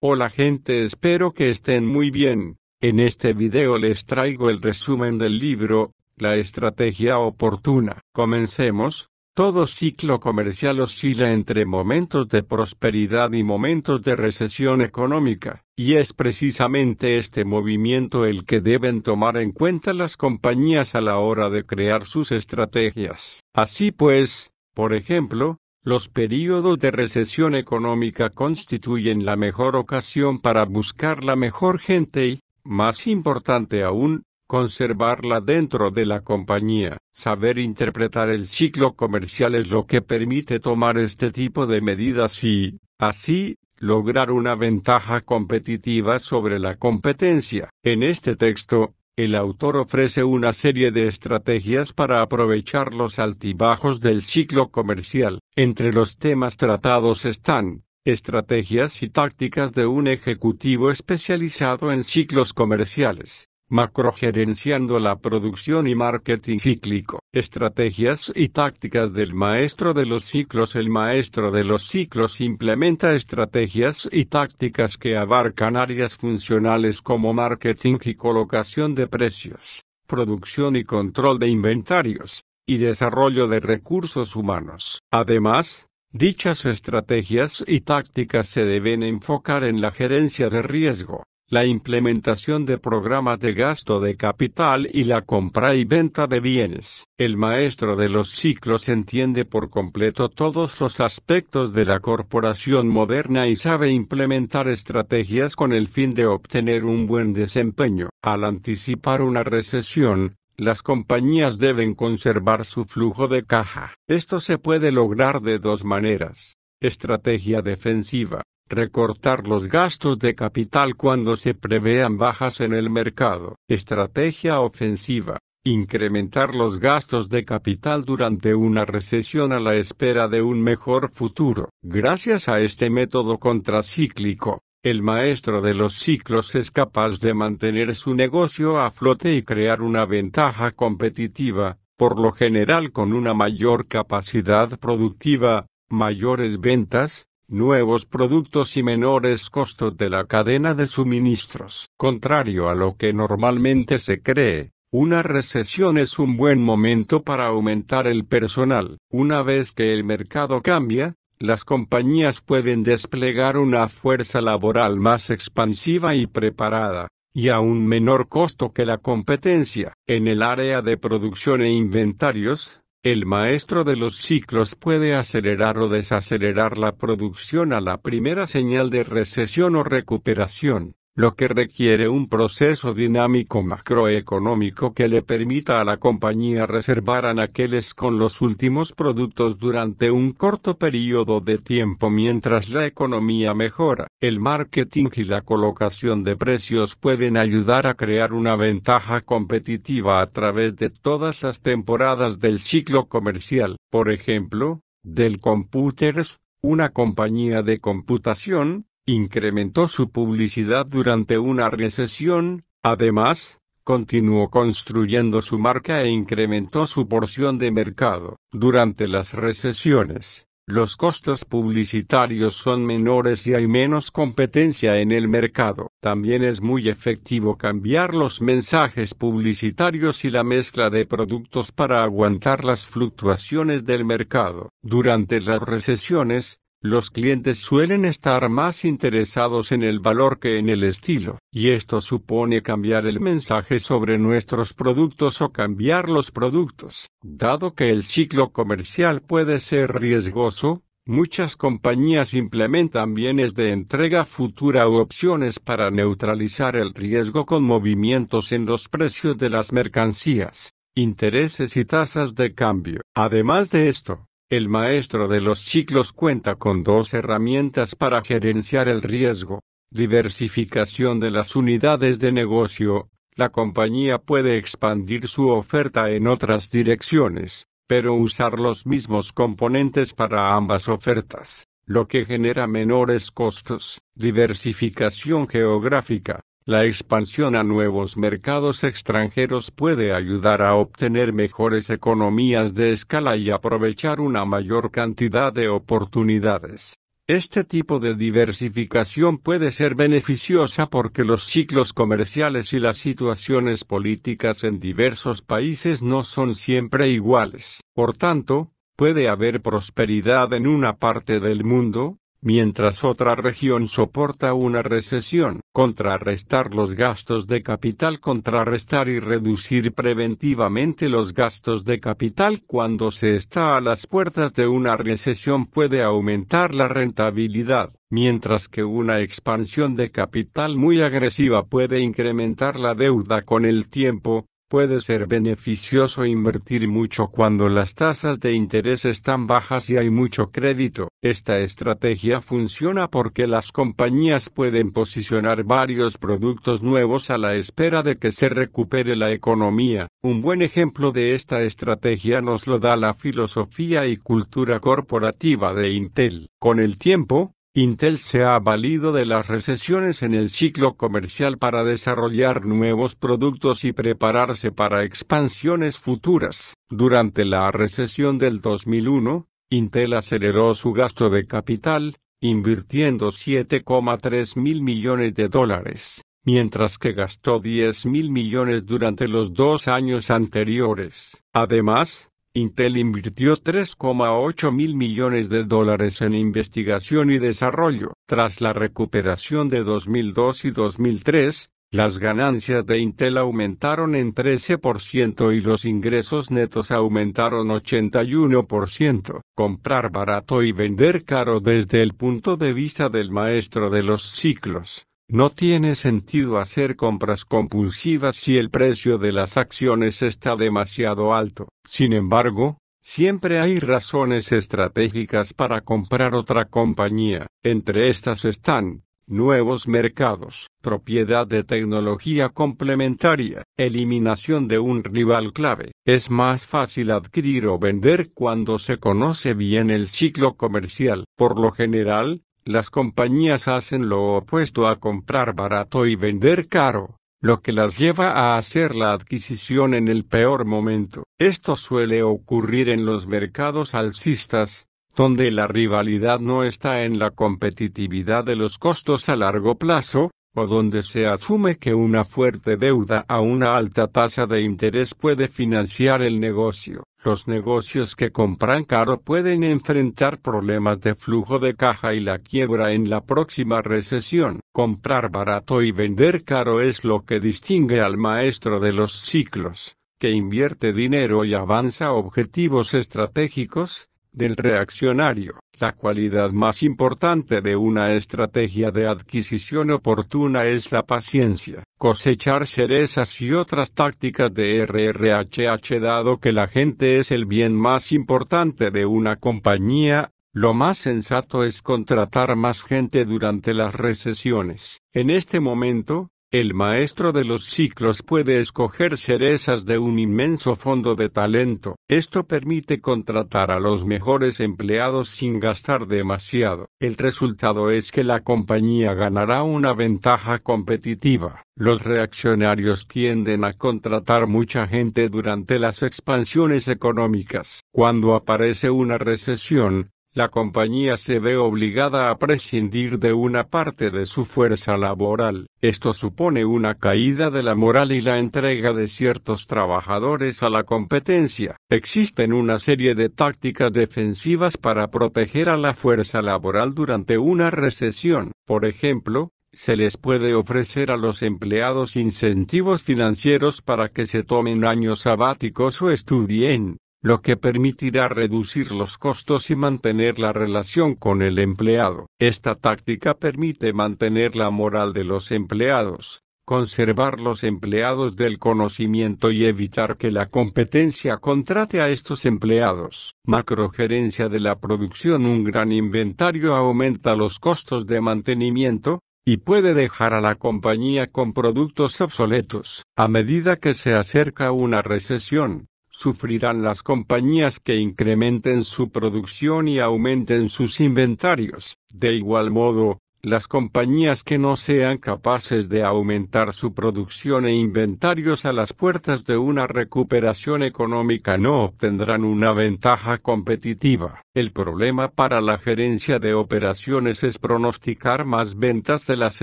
Hola gente espero que estén muy bien, en este video les traigo el resumen del libro, La Estrategia Oportuna. Comencemos, todo ciclo comercial oscila entre momentos de prosperidad y momentos de recesión económica, y es precisamente este movimiento el que deben tomar en cuenta las compañías a la hora de crear sus estrategias. Así pues, por ejemplo, los períodos de recesión económica constituyen la mejor ocasión para buscar la mejor gente y, más importante aún, conservarla dentro de la compañía. Saber interpretar el ciclo comercial es lo que permite tomar este tipo de medidas y, así, lograr una ventaja competitiva sobre la competencia. En este texto, el autor ofrece una serie de estrategias para aprovechar los altibajos del ciclo comercial. Entre los temas tratados están estrategias y tácticas de un ejecutivo especializado en ciclos comerciales, macrogerenciando la producción y marketing cíclico, estrategias y tácticas del maestro de los ciclos. El maestro de los ciclos implementa estrategias y tácticas que abarcan áreas funcionales como marketing y colocación de precios, producción y control de inventarios, y desarrollo de recursos humanos. Además, Dichas estrategias y tácticas se deben enfocar en la gerencia de riesgo, la implementación de programas de gasto de capital y la compra y venta de bienes. El maestro de los ciclos entiende por completo todos los aspectos de la corporación moderna y sabe implementar estrategias con el fin de obtener un buen desempeño. Al anticipar una recesión, las compañías deben conservar su flujo de caja. Esto se puede lograr de dos maneras. Estrategia defensiva. Recortar los gastos de capital cuando se prevean bajas en el mercado. Estrategia ofensiva. Incrementar los gastos de capital durante una recesión a la espera de un mejor futuro. Gracias a este método contracíclico, el maestro de los ciclos es capaz de mantener su negocio a flote y crear una ventaja competitiva, por lo general con una mayor capacidad productiva, mayores ventas, nuevos productos y menores costos de la cadena de suministros. Contrario a lo que normalmente se cree, una recesión es un buen momento para aumentar el personal. Una vez que el mercado cambia, las compañías pueden desplegar una fuerza laboral más expansiva y preparada, y a un menor costo que la competencia. En el área de producción e inventarios, el maestro de los ciclos puede acelerar o desacelerar la producción a la primera señal de recesión o recuperación lo que requiere un proceso dinámico macroeconómico que le permita a la compañía reservar anaqueles con los últimos productos durante un corto periodo de tiempo mientras la economía mejora. El marketing y la colocación de precios pueden ayudar a crear una ventaja competitiva a través de todas las temporadas del ciclo comercial, por ejemplo, del computers, una compañía de computación, Incrementó su publicidad durante una recesión, además, continuó construyendo su marca e incrementó su porción de mercado. Durante las recesiones, los costos publicitarios son menores y hay menos competencia en el mercado. También es muy efectivo cambiar los mensajes publicitarios y la mezcla de productos para aguantar las fluctuaciones del mercado. Durante las recesiones, los clientes suelen estar más interesados en el valor que en el estilo, y esto supone cambiar el mensaje sobre nuestros productos o cambiar los productos. Dado que el ciclo comercial puede ser riesgoso, muchas compañías implementan bienes de entrega futura u opciones para neutralizar el riesgo con movimientos en los precios de las mercancías, intereses y tasas de cambio. Además de esto, el maestro de los ciclos cuenta con dos herramientas para gerenciar el riesgo. Diversificación de las unidades de negocio. La compañía puede expandir su oferta en otras direcciones, pero usar los mismos componentes para ambas ofertas, lo que genera menores costos. Diversificación geográfica. La expansión a nuevos mercados extranjeros puede ayudar a obtener mejores economías de escala y aprovechar una mayor cantidad de oportunidades. Este tipo de diversificación puede ser beneficiosa porque los ciclos comerciales y las situaciones políticas en diversos países no son siempre iguales. Por tanto, puede haber prosperidad en una parte del mundo, mientras otra región soporta una recesión. Contrarrestar los gastos de capital, contrarrestar y reducir preventivamente los gastos de capital cuando se está a las puertas de una recesión puede aumentar la rentabilidad, mientras que una expansión de capital muy agresiva puede incrementar la deuda con el tiempo, Puede ser beneficioso invertir mucho cuando las tasas de interés están bajas y hay mucho crédito. Esta estrategia funciona porque las compañías pueden posicionar varios productos nuevos a la espera de que se recupere la economía. Un buen ejemplo de esta estrategia nos lo da la filosofía y cultura corporativa de Intel. Con el tiempo, Intel se ha valido de las recesiones en el ciclo comercial para desarrollar nuevos productos y prepararse para expansiones futuras. Durante la recesión del 2001, Intel aceleró su gasto de capital, invirtiendo 7,3 mil millones de dólares, mientras que gastó 10 mil millones durante los dos años anteriores. Además, Intel invirtió 3,8 mil millones de dólares en investigación y desarrollo. Tras la recuperación de 2002 y 2003, las ganancias de Intel aumentaron en 13% y los ingresos netos aumentaron 81%. Comprar barato y vender caro desde el punto de vista del maestro de los ciclos. No tiene sentido hacer compras compulsivas si el precio de las acciones está demasiado alto. Sin embargo, siempre hay razones estratégicas para comprar otra compañía. Entre estas están nuevos mercados, propiedad de tecnología complementaria, eliminación de un rival clave. Es más fácil adquirir o vender cuando se conoce bien el ciclo comercial. Por lo general, las compañías hacen lo opuesto a comprar barato y vender caro, lo que las lleva a hacer la adquisición en el peor momento. Esto suele ocurrir en los mercados alcistas, donde la rivalidad no está en la competitividad de los costos a largo plazo, o donde se asume que una fuerte deuda a una alta tasa de interés puede financiar el negocio. Los negocios que compran caro pueden enfrentar problemas de flujo de caja y la quiebra en la próxima recesión. Comprar barato y vender caro es lo que distingue al maestro de los ciclos, que invierte dinero y avanza objetivos estratégicos, del reaccionario, la cualidad más importante de una estrategia de adquisición oportuna es la paciencia, cosechar cerezas y otras tácticas de RRHH dado que la gente es el bien más importante de una compañía, lo más sensato es contratar más gente durante las recesiones. En este momento, el maestro de los ciclos puede escoger cerezas de un inmenso fondo de talento. Esto permite contratar a los mejores empleados sin gastar demasiado. El resultado es que la compañía ganará una ventaja competitiva. Los reaccionarios tienden a contratar mucha gente durante las expansiones económicas. Cuando aparece una recesión, la compañía se ve obligada a prescindir de una parte de su fuerza laboral. Esto supone una caída de la moral y la entrega de ciertos trabajadores a la competencia. Existen una serie de tácticas defensivas para proteger a la fuerza laboral durante una recesión. Por ejemplo, se les puede ofrecer a los empleados incentivos financieros para que se tomen años sabáticos o estudien lo que permitirá reducir los costos y mantener la relación con el empleado. Esta táctica permite mantener la moral de los empleados, conservar los empleados del conocimiento y evitar que la competencia contrate a estos empleados. Macrogerencia de la producción Un gran inventario aumenta los costos de mantenimiento, y puede dejar a la compañía con productos obsoletos. A medida que se acerca una recesión, sufrirán las compañías que incrementen su producción y aumenten sus inventarios. De igual modo, las compañías que no sean capaces de aumentar su producción e inventarios a las puertas de una recuperación económica no obtendrán una ventaja competitiva. El problema para la gerencia de operaciones es pronosticar más ventas de las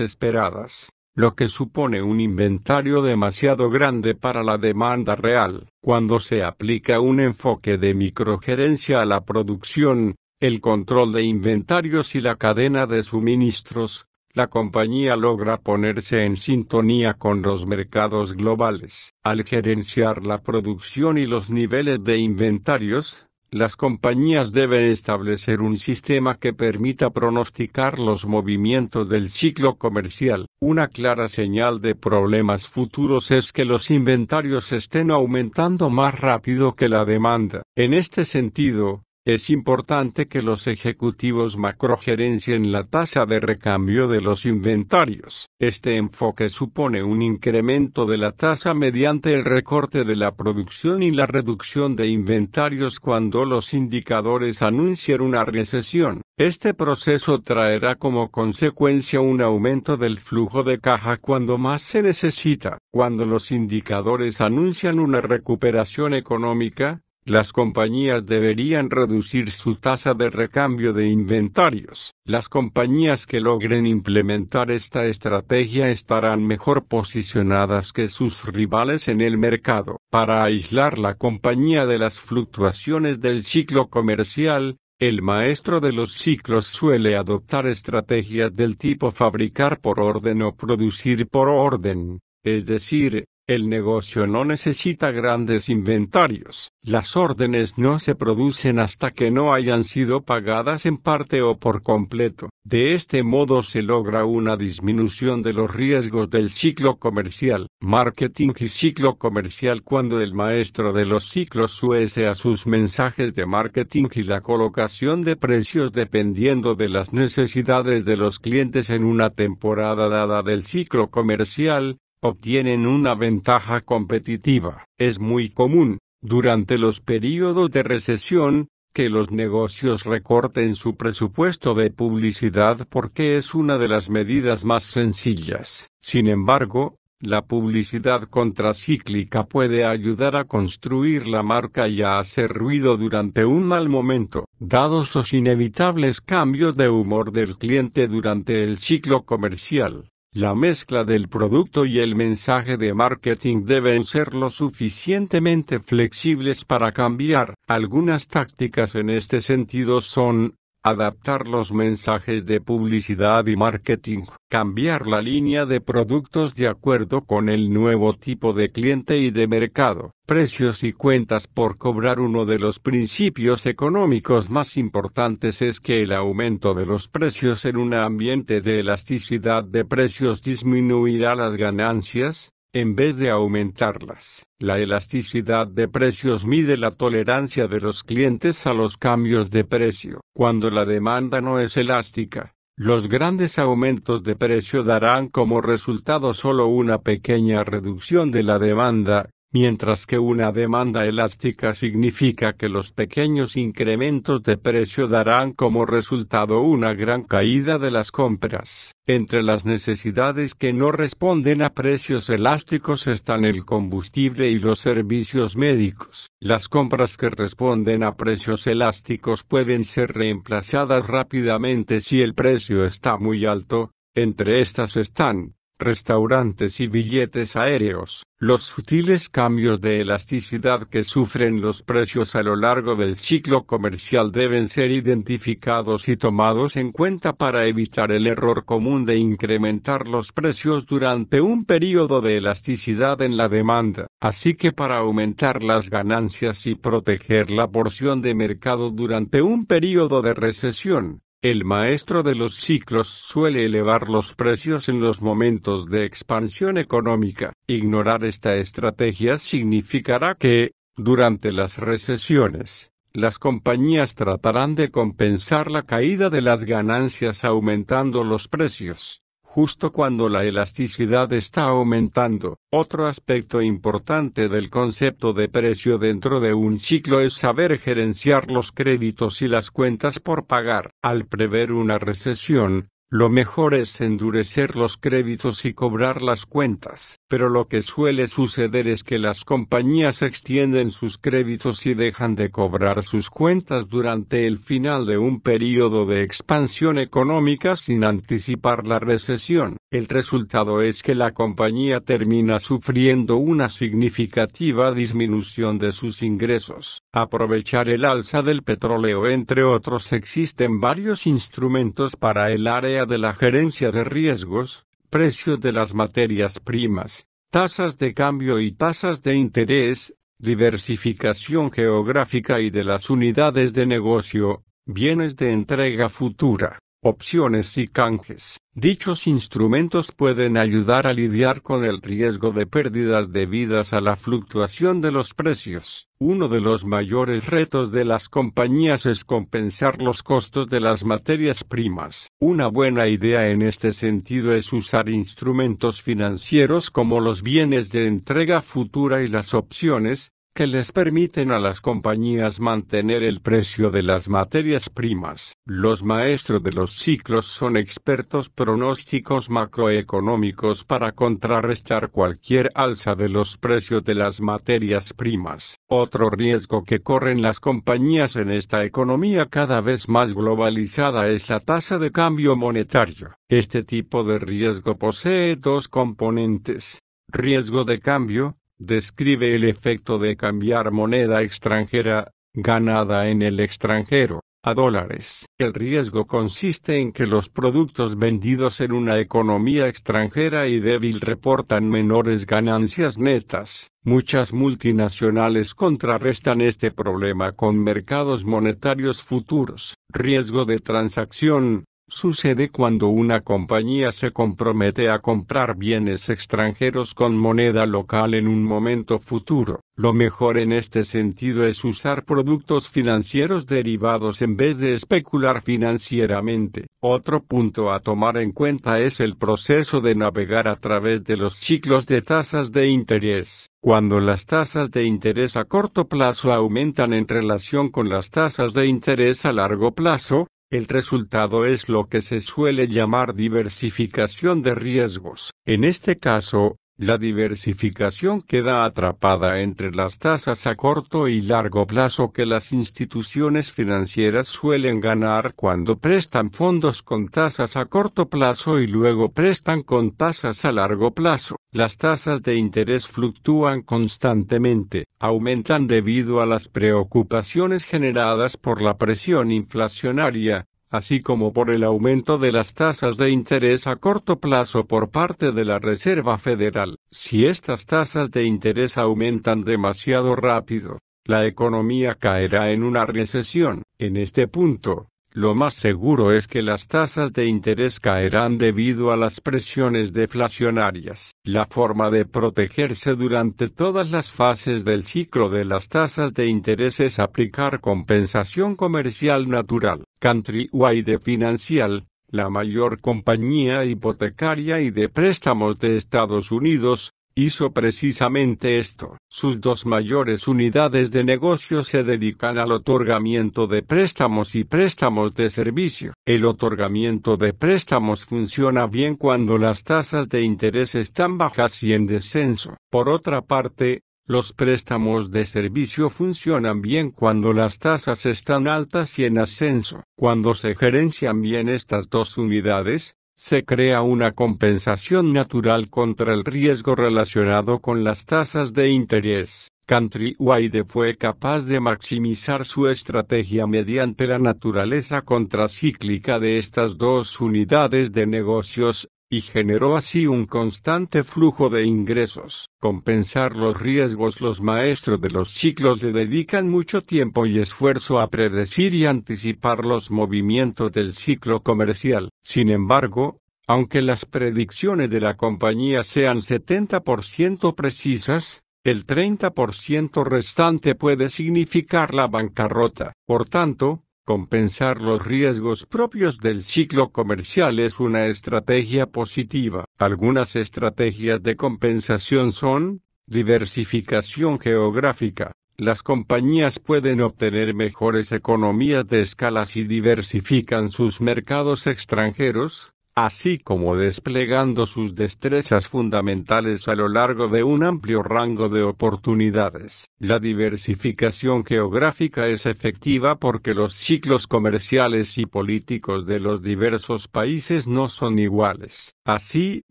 esperadas lo que supone un inventario demasiado grande para la demanda real. Cuando se aplica un enfoque de microgerencia a la producción, el control de inventarios y la cadena de suministros, la compañía logra ponerse en sintonía con los mercados globales. Al gerenciar la producción y los niveles de inventarios, las compañías deben establecer un sistema que permita pronosticar los movimientos del ciclo comercial. Una clara señal de problemas futuros es que los inventarios estén aumentando más rápido que la demanda. En este sentido, es importante que los ejecutivos macrogerencien la tasa de recambio de los inventarios. Este enfoque supone un incremento de la tasa mediante el recorte de la producción y la reducción de inventarios cuando los indicadores anuncian una recesión. Este proceso traerá como consecuencia un aumento del flujo de caja cuando más se necesita. Cuando los indicadores anuncian una recuperación económica, las compañías deberían reducir su tasa de recambio de inventarios. Las compañías que logren implementar esta estrategia estarán mejor posicionadas que sus rivales en el mercado. Para aislar la compañía de las fluctuaciones del ciclo comercial, el maestro de los ciclos suele adoptar estrategias del tipo fabricar por orden o producir por orden, es decir, el negocio no necesita grandes inventarios. Las órdenes no se producen hasta que no hayan sido pagadas en parte o por completo. De este modo se logra una disminución de los riesgos del ciclo comercial, marketing y ciclo comercial cuando el maestro de los ciclos suece a sus mensajes de marketing y la colocación de precios dependiendo de las necesidades de los clientes en una temporada dada del ciclo comercial, obtienen una ventaja competitiva. Es muy común, durante los periodos de recesión, que los negocios recorten su presupuesto de publicidad porque es una de las medidas más sencillas. Sin embargo, la publicidad contracíclica puede ayudar a construir la marca y a hacer ruido durante un mal momento. Dados los inevitables cambios de humor del cliente durante el ciclo comercial, la mezcla del producto y el mensaje de marketing deben ser lo suficientemente flexibles para cambiar. Algunas tácticas en este sentido son adaptar los mensajes de publicidad y marketing, cambiar la línea de productos de acuerdo con el nuevo tipo de cliente y de mercado, precios y cuentas por cobrar uno de los principios económicos más importantes es que el aumento de los precios en un ambiente de elasticidad de precios disminuirá las ganancias, en vez de aumentarlas. La elasticidad de precios mide la tolerancia de los clientes a los cambios de precio. Cuando la demanda no es elástica, los grandes aumentos de precio darán como resultado solo una pequeña reducción de la demanda, mientras que una demanda elástica significa que los pequeños incrementos de precio darán como resultado una gran caída de las compras. Entre las necesidades que no responden a precios elásticos están el combustible y los servicios médicos. Las compras que responden a precios elásticos pueden ser reemplazadas rápidamente si el precio está muy alto. Entre estas están restaurantes y billetes aéreos, los sutiles cambios de elasticidad que sufren los precios a lo largo del ciclo comercial deben ser identificados y tomados en cuenta para evitar el error común de incrementar los precios durante un período de elasticidad en la demanda. Así que para aumentar las ganancias y proteger la porción de mercado durante un período de recesión, el maestro de los ciclos suele elevar los precios en los momentos de expansión económica. Ignorar esta estrategia significará que, durante las recesiones, las compañías tratarán de compensar la caída de las ganancias aumentando los precios justo cuando la elasticidad está aumentando. Otro aspecto importante del concepto de precio dentro de un ciclo es saber gerenciar los créditos y las cuentas por pagar. Al prever una recesión, lo mejor es endurecer los créditos y cobrar las cuentas, pero lo que suele suceder es que las compañías extienden sus créditos y dejan de cobrar sus cuentas durante el final de un periodo de expansión económica sin anticipar la recesión. El resultado es que la compañía termina sufriendo una significativa disminución de sus ingresos. Aprovechar el alza del petróleo entre otros existen varios instrumentos para el área de la gerencia de riesgos, precio de las materias primas, tasas de cambio y tasas de interés, diversificación geográfica y de las unidades de negocio, bienes de entrega futura opciones y canjes. Dichos instrumentos pueden ayudar a lidiar con el riesgo de pérdidas debidas a la fluctuación de los precios. Uno de los mayores retos de las compañías es compensar los costos de las materias primas. Una buena idea en este sentido es usar instrumentos financieros como los bienes de entrega futura y las opciones, que les permiten a las compañías mantener el precio de las materias primas. Los maestros de los ciclos son expertos pronósticos macroeconómicos para contrarrestar cualquier alza de los precios de las materias primas. Otro riesgo que corren las compañías en esta economía cada vez más globalizada es la tasa de cambio monetario. Este tipo de riesgo posee dos componentes riesgo de cambio, describe el efecto de cambiar moneda extranjera, ganada en el extranjero, a dólares. El riesgo consiste en que los productos vendidos en una economía extranjera y débil reportan menores ganancias netas. Muchas multinacionales contrarrestan este problema con mercados monetarios futuros. Riesgo de transacción, Sucede cuando una compañía se compromete a comprar bienes extranjeros con moneda local en un momento futuro. Lo mejor en este sentido es usar productos financieros derivados en vez de especular financieramente. Otro punto a tomar en cuenta es el proceso de navegar a través de los ciclos de tasas de interés. Cuando las tasas de interés a corto plazo aumentan en relación con las tasas de interés a largo plazo, el resultado es lo que se suele llamar diversificación de riesgos. En este caso, la diversificación queda atrapada entre las tasas a corto y largo plazo que las instituciones financieras suelen ganar cuando prestan fondos con tasas a corto plazo y luego prestan con tasas a largo plazo. Las tasas de interés fluctúan constantemente, aumentan debido a las preocupaciones generadas por la presión inflacionaria, así como por el aumento de las tasas de interés a corto plazo por parte de la Reserva Federal. Si estas tasas de interés aumentan demasiado rápido, la economía caerá en una recesión. En este punto, lo más seguro es que las tasas de interés caerán debido a las presiones deflacionarias. La forma de protegerse durante todas las fases del ciclo de las tasas de interés es aplicar compensación comercial natural. Countrywide Financial, la mayor compañía hipotecaria y de préstamos de Estados Unidos, hizo precisamente esto. Sus dos mayores unidades de negocio se dedican al otorgamiento de préstamos y préstamos de servicio. El otorgamiento de préstamos funciona bien cuando las tasas de interés están bajas y en descenso. Por otra parte, los préstamos de servicio funcionan bien cuando las tasas están altas y en ascenso. Cuando se gerencian bien estas dos unidades, se crea una compensación natural contra el riesgo relacionado con las tasas de interés. Countrywide fue capaz de maximizar su estrategia mediante la naturaleza contracíclica de estas dos unidades de negocios, y generó así un constante flujo de ingresos. Compensar los riesgos los maestros de los ciclos le dedican mucho tiempo y esfuerzo a predecir y anticipar los movimientos del ciclo comercial. Sin embargo, aunque las predicciones de la compañía sean 70% precisas, el 30% restante puede significar la bancarrota. Por tanto, Compensar los riesgos propios del ciclo comercial es una estrategia positiva. Algunas estrategias de compensación son diversificación geográfica. Las compañías pueden obtener mejores economías de escala si diversifican sus mercados extranjeros, así como desplegando sus destrezas fundamentales a lo largo de un amplio rango de oportunidades. La diversificación geográfica es efectiva porque los ciclos comerciales y políticos de los diversos países no son iguales. Así,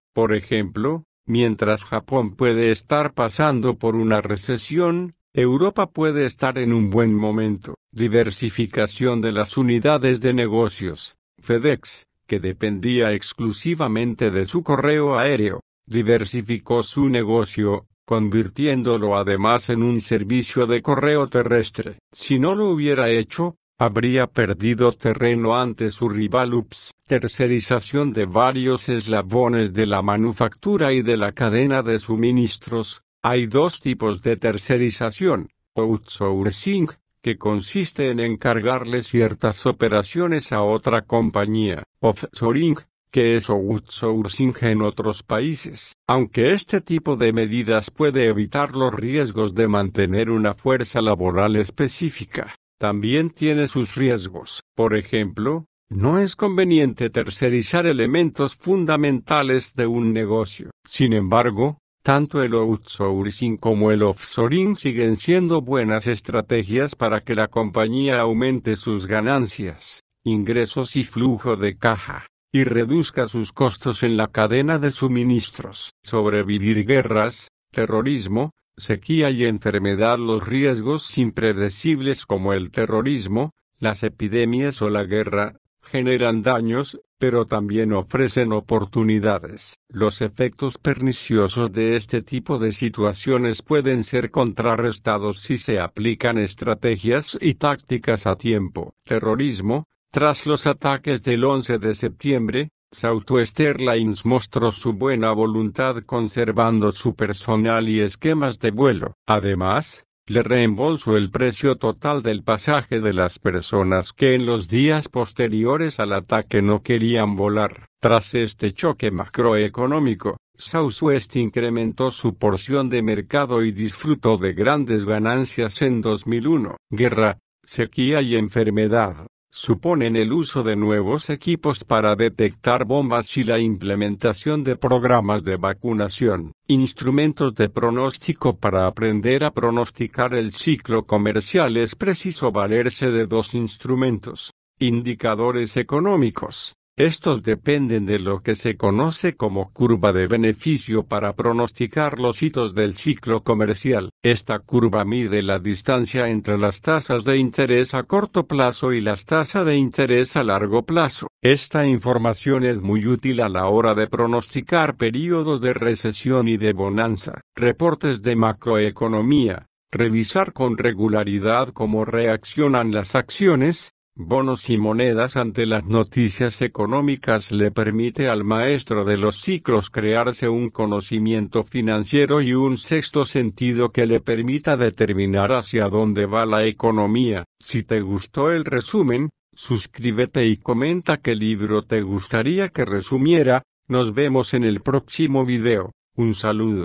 por ejemplo, mientras Japón puede estar pasando por una recesión, Europa puede estar en un buen momento. Diversificación de las unidades de negocios. FedEx, que dependía exclusivamente de su correo aéreo, diversificó su negocio, convirtiéndolo además en un servicio de correo terrestre. Si no lo hubiera hecho, habría perdido terreno ante su rival UPS. Tercerización de varios eslabones de la manufactura y de la cadena de suministros. Hay dos tipos de tercerización, outsourcing, que consiste en encargarle ciertas operaciones a otra compañía, offshoring, que es outsourcing en otros países. Aunque este tipo de medidas puede evitar los riesgos de mantener una fuerza laboral específica, también tiene sus riesgos. Por ejemplo, no es conveniente tercerizar elementos fundamentales de un negocio. Sin embargo, tanto el outsourcing como el offshoring siguen siendo buenas estrategias para que la compañía aumente sus ganancias, ingresos y flujo de caja, y reduzca sus costos en la cadena de suministros. Sobrevivir guerras, terrorismo, sequía y enfermedad los riesgos impredecibles como el terrorismo, las epidemias o la guerra, generan daños pero también ofrecen oportunidades. Los efectos perniciosos de este tipo de situaciones pueden ser contrarrestados si se aplican estrategias y tácticas a tiempo. Terrorismo. Tras los ataques del 11 de septiembre, Southwest Airlines mostró su buena voluntad conservando su personal y esquemas de vuelo. Además, le reembolsó el precio total del pasaje de las personas que en los días posteriores al ataque no querían volar. Tras este choque macroeconómico, Southwest incrementó su porción de mercado y disfrutó de grandes ganancias en 2001. Guerra, sequía y enfermedad suponen el uso de nuevos equipos para detectar bombas y la implementación de programas de vacunación, instrumentos de pronóstico para aprender a pronosticar el ciclo comercial es preciso valerse de dos instrumentos, indicadores económicos, estos dependen de lo que se conoce como curva de beneficio para pronosticar los hitos del ciclo comercial. Esta curva mide la distancia entre las tasas de interés a corto plazo y las tasas de interés a largo plazo. Esta información es muy útil a la hora de pronosticar periodos de recesión y de bonanza, reportes de macroeconomía, revisar con regularidad cómo reaccionan las acciones, bonos y monedas ante las noticias económicas le permite al maestro de los ciclos crearse un conocimiento financiero y un sexto sentido que le permita determinar hacia dónde va la economía. Si te gustó el resumen, suscríbete y comenta qué libro te gustaría que resumiera, nos vemos en el próximo video, un saludo.